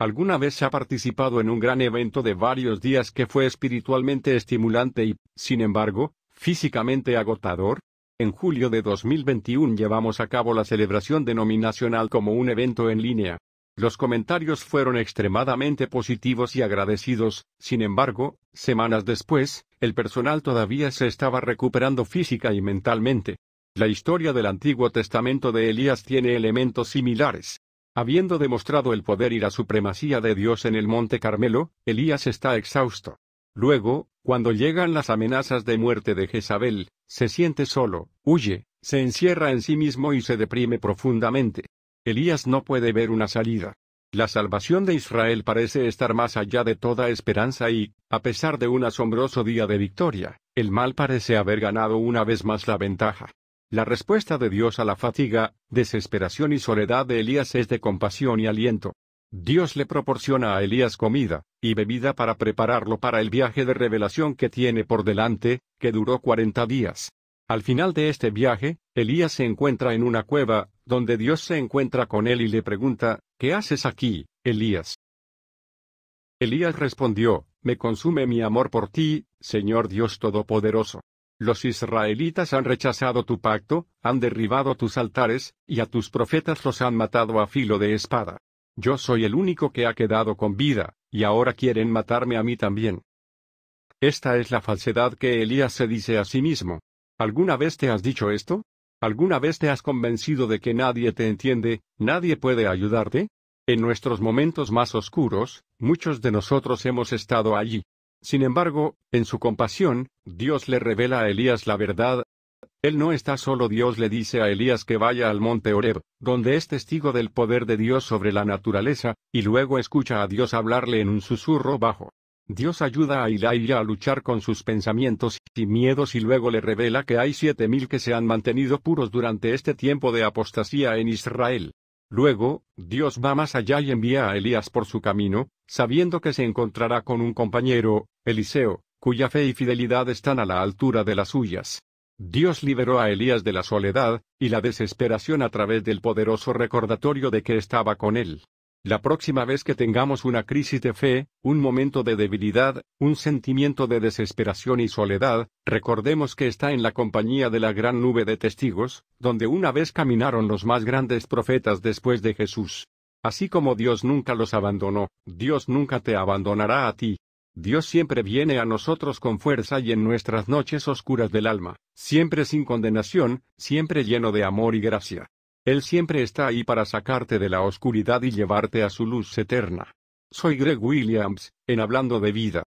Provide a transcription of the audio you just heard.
¿Alguna vez ha participado en un gran evento de varios días que fue espiritualmente estimulante y, sin embargo, físicamente agotador? En julio de 2021 llevamos a cabo la celebración denominacional como un evento en línea. Los comentarios fueron extremadamente positivos y agradecidos, sin embargo, semanas después, el personal todavía se estaba recuperando física y mentalmente. La historia del Antiguo Testamento de Elías tiene elementos similares. Habiendo demostrado el poder y la supremacía de Dios en el Monte Carmelo, Elías está exhausto. Luego, cuando llegan las amenazas de muerte de Jezabel, se siente solo, huye, se encierra en sí mismo y se deprime profundamente. Elías no puede ver una salida. La salvación de Israel parece estar más allá de toda esperanza y, a pesar de un asombroso día de victoria, el mal parece haber ganado una vez más la ventaja. La respuesta de Dios a la fatiga, desesperación y soledad de Elías es de compasión y aliento. Dios le proporciona a Elías comida y bebida para prepararlo para el viaje de revelación que tiene por delante, que duró cuarenta días. Al final de este viaje, Elías se encuentra en una cueva, donde Dios se encuentra con él y le pregunta, ¿Qué haces aquí, Elías? Elías respondió, Me consume mi amor por ti, Señor Dios Todopoderoso. Los israelitas han rechazado tu pacto, han derribado tus altares, y a tus profetas los han matado a filo de espada. Yo soy el único que ha quedado con vida, y ahora quieren matarme a mí también. Esta es la falsedad que Elías se dice a sí mismo. ¿Alguna vez te has dicho esto? ¿Alguna vez te has convencido de que nadie te entiende, nadie puede ayudarte? En nuestros momentos más oscuros, muchos de nosotros hemos estado allí. Sin embargo, en su compasión, Dios le revela a Elías la verdad. Él no está solo, Dios le dice a Elías que vaya al monte Oreb, donde es testigo del poder de Dios sobre la naturaleza, y luego escucha a Dios hablarle en un susurro bajo. Dios ayuda a Ilaia a luchar con sus pensamientos y miedos y luego le revela que hay siete mil que se han mantenido puros durante este tiempo de apostasía en Israel. Luego, Dios va más allá y envía a Elías por su camino, sabiendo que se encontrará con un compañero, Eliseo, cuya fe y fidelidad están a la altura de las suyas. Dios liberó a Elías de la soledad, y la desesperación a través del poderoso recordatorio de que estaba con él. La próxima vez que tengamos una crisis de fe, un momento de debilidad, un sentimiento de desesperación y soledad, recordemos que está en la compañía de la gran nube de testigos, donde una vez caminaron los más grandes profetas después de Jesús. Así como Dios nunca los abandonó, Dios nunca te abandonará a ti. Dios siempre viene a nosotros con fuerza y en nuestras noches oscuras del alma, siempre sin condenación, siempre lleno de amor y gracia. Él siempre está ahí para sacarte de la oscuridad y llevarte a su luz eterna. Soy Greg Williams, en Hablando de Vida.